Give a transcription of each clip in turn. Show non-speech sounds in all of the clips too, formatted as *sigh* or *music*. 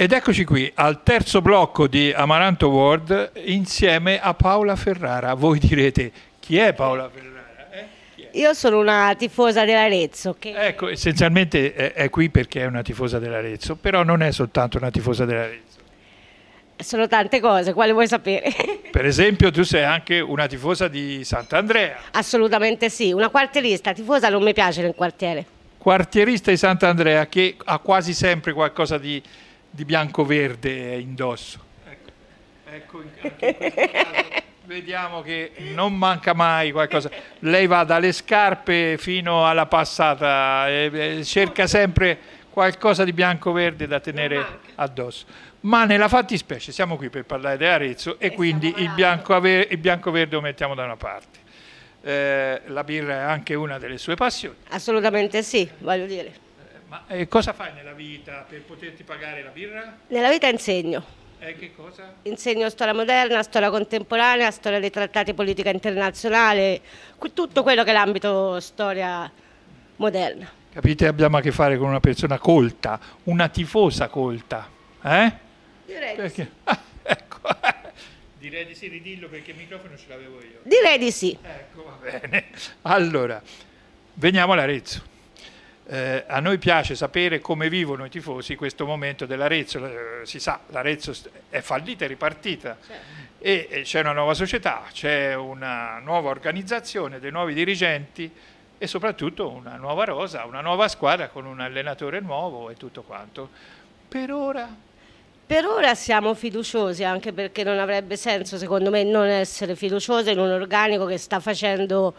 Ed eccoci qui al terzo blocco di Amaranto World insieme a Paola Ferrara. Voi direte chi è Paola Ferrara? Eh? È? Io sono una tifosa dell'Arezzo. Che... Ecco, essenzialmente è, è, qui perché è una tifosa dell'Arezzo, però non è soltanto una tifosa dell'Arezzo. Sono tante cose, quale vuoi sapere? *laughs* per esempio, tu sei anche una tifosa di Sant'Andrea. Assolutamente sì, una quartierista, tifosa non mi piace nel quartiere. Quartierista di Sant'Andrea che ha quasi sempre qualcosa di di bianco-verde indosso. Ecco, ecco in caso, vediamo che non manca mai qualcosa. Lei va dalle scarpe fino alla passata, e eh, eh, cerca sempre qualcosa di bianco-verde da tenere addosso. Ma nella fattispecie siamo qui per parlare di Arezzo e, e quindi il bianco-verde bianco lo mettiamo da una parte. Eh, la birra è anche una delle sue passioni. Assolutamente sì, voglio dire. Ma eh, cosa fai nella vita per poterti pagare la birra? Nella vita insegno. E eh, che cosa? Insegno storia moderna, storia contemporanea, storia dei trattati politica internazionale, tutto quello che è l'ambito storia moderna. Capite, abbiamo a che fare con una persona colta, una tifosa colta. Eh? Direi perché... di sì. Ah, *laughs* ecco. *laughs* Direi di sì, ridillo perché il microfono ce l'avevo io. Direi di sì. Ecco, va bene. Allora, veniamo all'Arezzo. Eh, a noi piace sapere come vivono i tifosi questo momento dell'Arezzo, eh, si sa, l'Arezzo è fallita è ripartita certo. e, e c'è una nuova società, c'è una nuova organizzazione, dei nuovi dirigenti e soprattutto una nuova rosa, una nuova squadra con un allenatore nuovo e tutto quanto. Per ora per ora siamo fiduciosi, anche perché non avrebbe senso, secondo me, non essere fiduciosi in un organico che sta facendo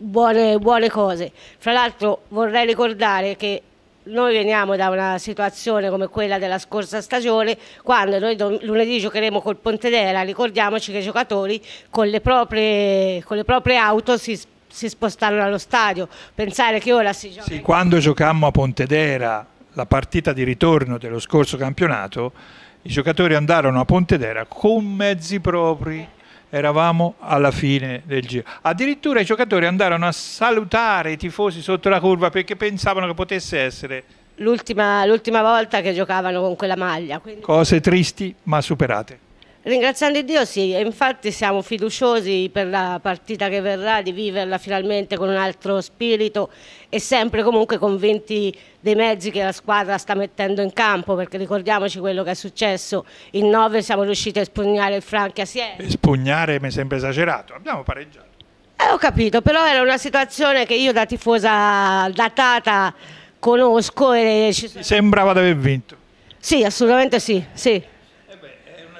buone, buone cose. Fra l'altro vorrei ricordare che noi veniamo da una situazione come quella della scorsa stagione, quando noi lunedì giocheremo col Pontedera, ricordiamoci che i giocatori con le proprie, con le proprie auto si, si, spostarono allo stadio. Pensare che ora si gioca... Sì, quando giocammo a Pontedera la partita di ritorno dello scorso campionato, i giocatori andarono a Pontedera con mezzi propri eravamo alla fine del giro. Addirittura i giocatori andarono a salutare i tifosi sotto la curva perché pensavano che potesse essere l'ultima volta che giocavano con quella maglia. Quindi... Cose tristi ma superate. Ringraziando Dio sì, e infatti siamo fiduciosi per la partita che verrà di viverla finalmente con un altro spirito e sempre comunque convinti dei mezzi che la squadra sta mettendo in campo perché ricordiamoci quello che è successo in 9 siamo riusciti a espugnare il Franchi a Siena. Espugnare mi sembra esagerato, abbiamo pareggiato. Eh, ho capito, però era una situazione che io da tifosa datata conosco e ci sono... Sembrava di aver vinto. Sì, assolutamente sì, sì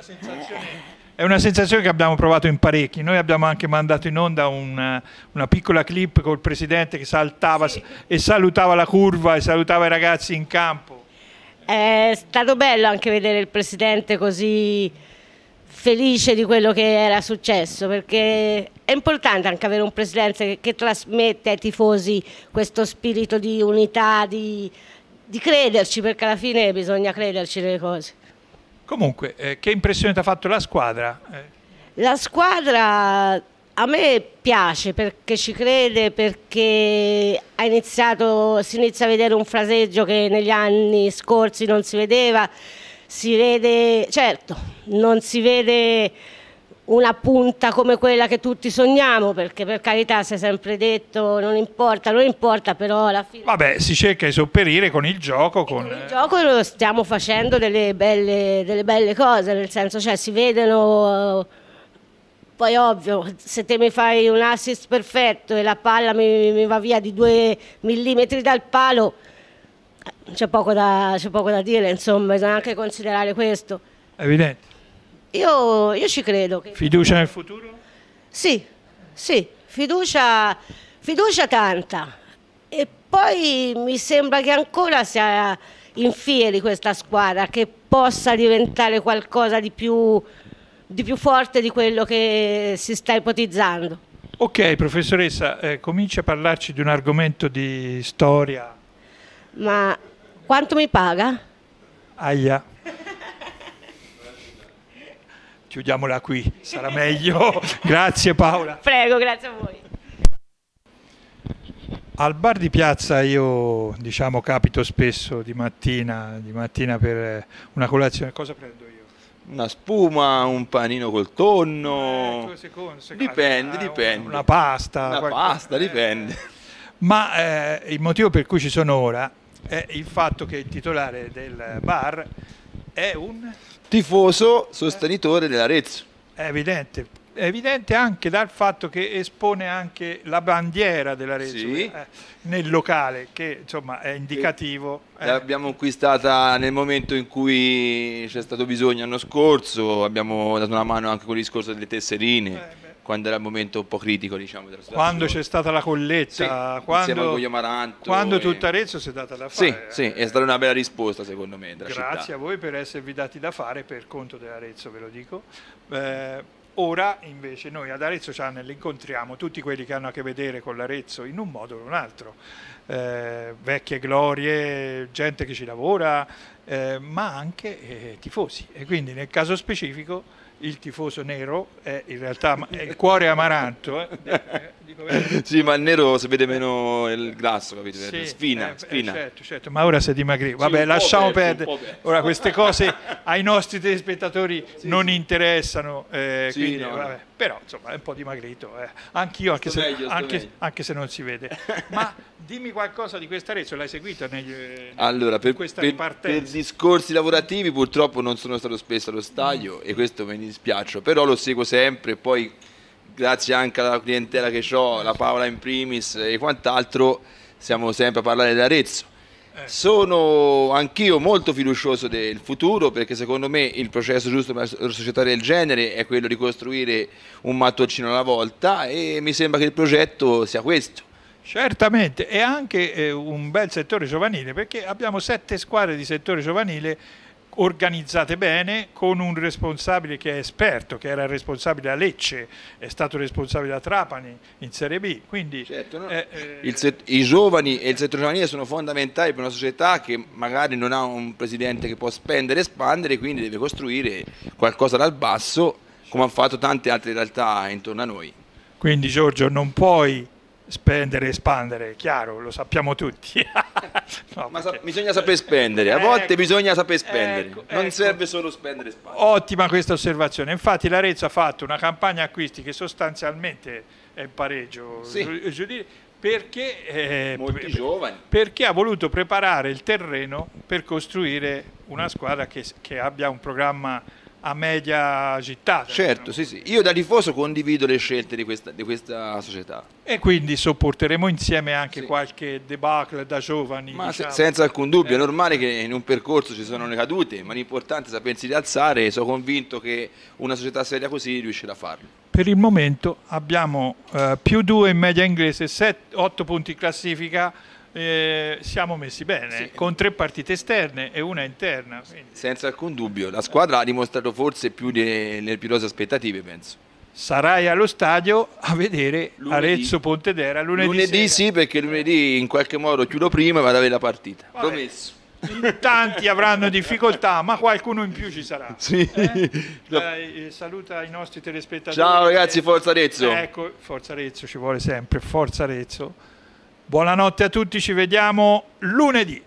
una sensazione eh, è una sensazione che abbiamo provato in parecchi. Noi abbiamo anche mandato in onda una, eh, una piccola clip col presidente che saltava sì. e salutava la curva e salutava i ragazzi in campo. È stato bello anche vedere il presidente così felice di quello che era successo perché è importante anche avere un presidente che, che trasmette ai tifosi questo spirito di unità, di, di crederci perché alla fine bisogna crederci nelle cose. Comunque, eh, che impressione ti ha fatto la squadra? Eh. La squadra a me piace perché ci crede, perché iniziato, si inizia a vedere un fraseggio che negli anni scorsi non si vedeva, si vede, certo, non si vede una punta come quella che tutti sogniamo, perché per carità si è sempre detto non importa, non importa, però alla fine... Vabbè, si cerca di sopperire con il gioco. Con... con il eh. gioco lo stiamo facendo delle belle, delle belle cose, nel senso, cioè, si vedono... Poi ovvio, se te mi fai un assist perfetto e la palla mi, mi va via di due millimetri dal palo, c'è poco, da, c'è poco da dire, insomma, bisogna anche considerare questo. Evidente. Io, io ci credo. Che... Fiducia nel futuro? Sì, sì, fiducia, fiducia tanta. E poi mi sembra che ancora sia in fieri questa squadra, che possa diventare qualcosa di più, di più forte di quello che si sta ipotizzando. Ok, professoressa, eh, comincia a parlarci di un argomento di storia. Ma quanto mi paga? Aia chiudiamola qui, sarà meglio. *laughs* grazie Paola. Prego, grazie a voi. Al bar di piazza io diciamo capito spesso di mattina, di mattina per eh, una colazione, cosa prendo io? Una spuma, un panino col tonno, eh, secondo, secondo, dipende, ah, dipende. Una pasta. Una qualche... pasta, dipende. Eh, ma eh, il motivo per cui ci sono ora è il fatto che il titolare del bar è un tifoso sostenitore dell'Arezzo. È evidente, è evidente anche dal fatto che espone anche la bandiera dell'Arezzo sì. eh, nel locale, che insomma è indicativo. Eh. L'abbiamo acquistata nel momento in cui c'è stato bisogno l'anno scorso, abbiamo dato una mano anche con il discorso delle tesserine. Eh, quando era il momento un po' critico diciamo, quando c'è stata la colletta sì, quando, quando e... tutta Arezzo si è data da fare sì, sì, è stata una bella risposta secondo me grazie città. a voi per esservi dati da fare per conto dell'Arezzo ve lo dico eh, ora invece noi ad Arezzo Channel cioè, incontriamo tutti quelli che hanno a che vedere con l'Arezzo in un modo o in un altro eh, vecchie glorie, gente che ci lavora, eh, ma anche eh, tifosi. E quindi nel caso specifico il tifoso nero è in realtà è il cuore amaranto. Eh. *laughs* sì, ma il nero si vede meno il grasso, capito? Sì, spina, eh, spina. Certo, certo, ma ora si dimagri. Vabbè, sì, lasciamo perdere. Ora queste cose *laughs* ai nostri telespettatori sì, non interessano. Eh, quindi, no, vabbè però insomma è un po' dimagrito, eh. anch'io anche, anche, anche, se non si vede. *laughs* Ma dimmi qualcosa di questa Arezzo, l'hai seguita eh, allora, per, per, per, discorsi lavorativi purtroppo non sono stato spesso allo stadio mm. e questo mi dispiace, però lo seguo sempre, poi grazie anche alla clientela che ho, la Paola in primis e quant'altro, siamo sempre a parlare di Arezzo eh. Sono anch'io molto fiducioso del futuro perché secondo me il processo giusto per una società del genere è quello di costruire un mattoncino alla volta e mi sembra che il progetto sia questo. Certamente, è anche eh, un bel settore giovanile perché abbiamo sette squadre di settore giovanile organizzate bene con un responsabile che è esperto, che era responsabile a Lecce, è stato responsabile a Trapani in Serie B. Quindi, certo, no? eh, eh, I giovani e il settore giovanile sono fondamentali per una società che magari non ha un presidente che può spendere e espandere, quindi deve costruire qualcosa dal basso, come hanno fatto tante altre realtà intorno a noi. Quindi Giorgio, non puoi spendere e espandere, chiaro, lo sappiamo tutti. *laughs* no, ma sa bisogna saper spendere, a ecco, volte bisogna saper ecco, spendere, ecco, non ecco. serve solo spendere spazio. Ottima questa osservazione, infatti l'Arezzo ha fatto una campagna acquisti che sostanzialmente è in pareggio, sì. perché, eh, perché, ha voluto preparare il terreno per costruire una squadra che, che abbia un programma a media città. Diciamo. Certo, sì, sì. Io da tifoso condivido le scelte di questa, di questa, società. E quindi sopporteremo insieme anche sì. qualche debacle da giovani. Ma diciamo. se, senza alcun dubbio, è eh. normale che in un percorso ci sono le cadute, ma l'importante è sapersi rialzare e sono convinto che una società seria così riuscirà a farlo. Per il momento abbiamo eh, più due in media inglese, 8 punti classifica, eh, siamo messi bene, sì. con tre partite esterne e una interna. Quindi. Senza alcun dubbio, la squadra ha dimostrato forse più delle piuttosto aspettative, penso sarai allo stadio a vedere Arezzo Pontedera lunedì. Lunedì sera. sì, perché lunedì in qualche modo chiudo prima e vado a vedere la partita. Vabbè. Promesso. In tanti avranno difficoltà, ma qualcuno in più ci sarà. *laughs* Sì. Eh? Eh, saluta i nostri telespettatori. Ciao ragazzi, Forza Arezzo. Ecco, Forza Arezzo ci vuole sempre, Forza Arezzo. Buonanotte a tutti, ci vediamo lunedì.